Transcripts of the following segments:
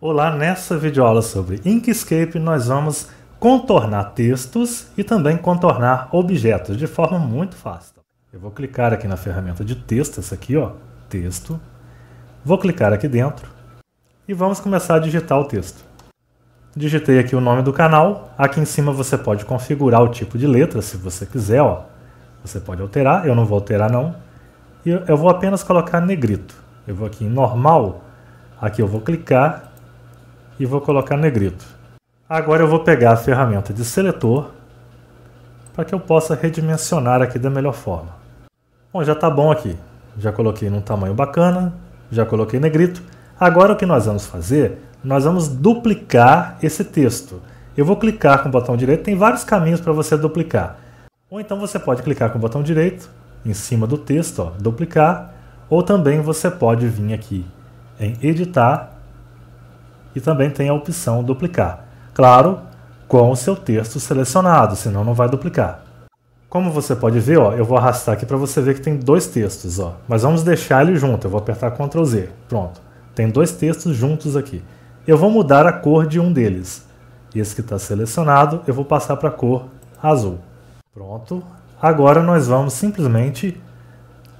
Olá, nessa videoaula sobre Inkscape nós vamos contornar textos e também contornar objetos de forma muito fácil. Eu vou clicar aqui na ferramenta de texto, essa aqui, ó, texto. Vou clicar aqui dentro e vamos começar a digitar o texto. Digitei aqui o nome do canal. Aqui em cima você pode configurar o tipo de letra, se você quiser, ó. Você pode alterar, eu não vou alterar não. E eu vou apenas colocar negrito. Eu vou aqui em normal, aqui eu vou clicar e vou colocar negrito. Agora eu vou pegar a ferramenta de seletor para que eu possa redimensionar aqui da melhor forma. Bom, já está bom aqui. Já coloquei num tamanho bacana, já coloquei negrito. Agora o que nós vamos fazer, nós vamos duplicar esse texto. Eu vou clicar com o botão direito, tem vários caminhos para você duplicar. Ou então você pode clicar com o botão direito em cima do texto, ó, duplicar, ou também você pode vir aqui em editar e também tem a opção duplicar. Claro, com o seu texto selecionado, senão não vai duplicar. Como você pode ver, ó, eu vou arrastar aqui para você ver que tem dois textos, ó, mas vamos deixar ele junto, eu vou apertar Ctrl Z, pronto. Tem dois textos juntos aqui. Eu vou mudar a cor de um deles. Esse que está selecionado, eu vou passar para a cor azul. Pronto. Agora nós vamos simplesmente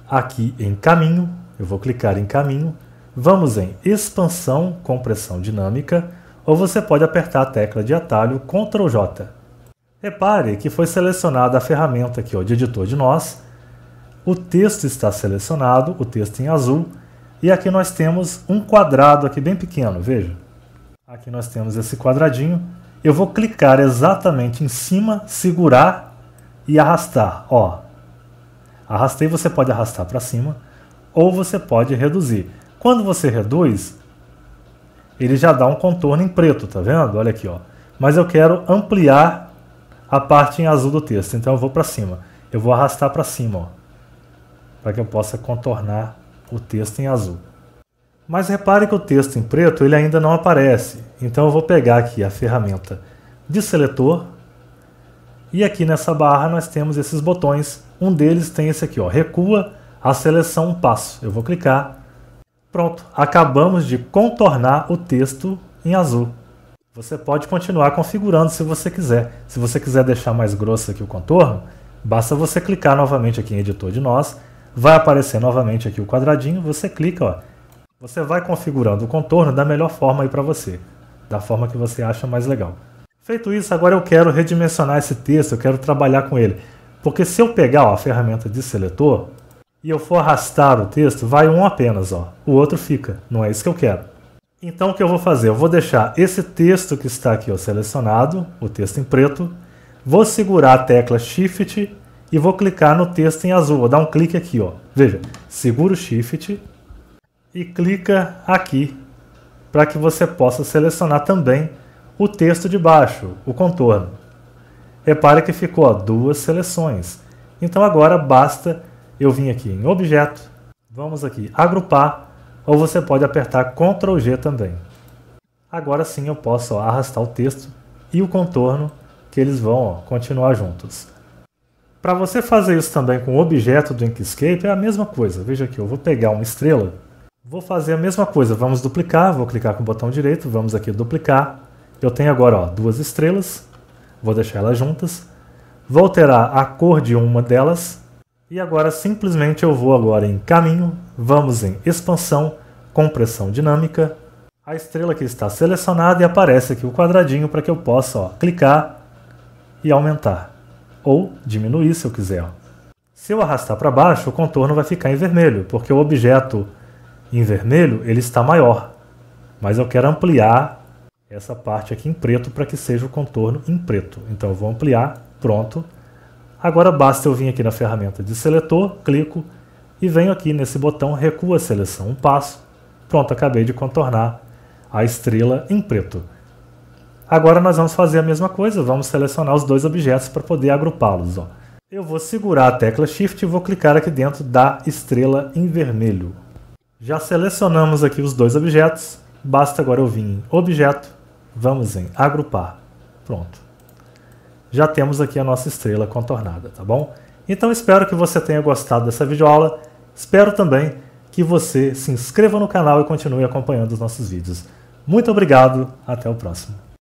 aqui em caminho, eu vou clicar em caminho, vamos em expansão, compressão dinâmica, ou você pode apertar a tecla de atalho Ctrl J. Repare que foi selecionada a ferramenta aqui ó, de é editor de nós, o texto está selecionado, o texto em azul, e aqui nós temos um quadrado aqui bem pequeno, veja. Aqui nós temos esse quadradinho. Eu vou clicar exatamente em cima, segurar e arrastar, ó. Arrastei, você pode arrastar para cima ou você pode reduzir. Quando você reduz, ele já dá um contorno em preto, tá vendo? Olha aqui, ó. Mas eu quero ampliar a parte em azul do texto, então eu vou para cima. Eu vou arrastar para cima, ó, para que eu possa contornar o texto em azul. Mas repare que o texto em preto ele ainda não aparece, então eu vou pegar aqui a ferramenta de seletor e aqui nessa barra nós temos esses botões. Um deles tem esse aqui, ó, recua a seleção um passo. Eu vou clicar. Pronto, acabamos de contornar o texto em azul. Você pode continuar configurando se você quiser. Se você quiser deixar mais grosso aqui o contorno, basta você clicar novamente aqui em editor de nós, vai aparecer novamente aqui o quadradinho, você clica, ó. Você vai configurando o contorno da melhor forma aí para você, da forma que você acha mais legal. Feito isso, agora eu quero redimensionar esse texto, eu quero trabalhar com ele. Porque se eu pegar ó, a ferramenta de seletor e eu for arrastar o texto, vai um apenas, ó. o outro fica, não é isso que eu quero. Então o que eu vou fazer? Eu vou deixar esse texto que está aqui ó, selecionado, o texto em preto, vou segurar a tecla Shift e vou clicar no texto em azul, vou dar um clique aqui, ó. veja, segura o Shift e clica aqui para que você possa selecionar também o texto de baixo, o contorno. Repare que ficou duas seleções. Então agora basta eu vir aqui em objeto, vamos aqui agrupar, ou você pode apertar Ctrl G também. Agora sim eu posso ó, arrastar o texto e o contorno que eles vão ó, continuar juntos. Para você fazer isso também com o objeto do Inkscape é a mesma coisa. Veja aqui, eu vou pegar uma estrela, vou fazer a mesma coisa. Vamos duplicar, vou clicar com o botão direito, vamos aqui duplicar. Eu tenho agora ó, duas estrelas, vou deixar elas juntas, vou alterar a cor de uma delas, e agora simplesmente eu vou agora em caminho, vamos em expansão, compressão dinâmica, a estrela que está selecionada e aparece aqui o quadradinho para que eu possa ó, clicar e aumentar, ou diminuir se eu quiser. Ó. Se eu arrastar para baixo, o contorno vai ficar em vermelho, porque o objeto em vermelho ele está maior. Mas eu quero ampliar essa parte aqui em preto para que seja o contorno em preto. Então eu vou ampliar, pronto. Agora basta eu vir aqui na ferramenta de seletor, clico e venho aqui nesse botão recua a seleção um passo. Pronto, acabei de contornar a estrela em preto. Agora nós vamos fazer a mesma coisa, vamos selecionar os dois objetos para poder agrupá-los. Eu vou segurar a tecla Shift e vou clicar aqui dentro da estrela em vermelho. Já selecionamos aqui os dois objetos, basta agora eu vir em Objeto, Vamos em agrupar. Pronto. Já temos aqui a nossa estrela contornada, tá bom? Então espero que você tenha gostado dessa videoaula. Espero também que você se inscreva no canal e continue acompanhando os nossos vídeos. Muito obrigado, até o próximo.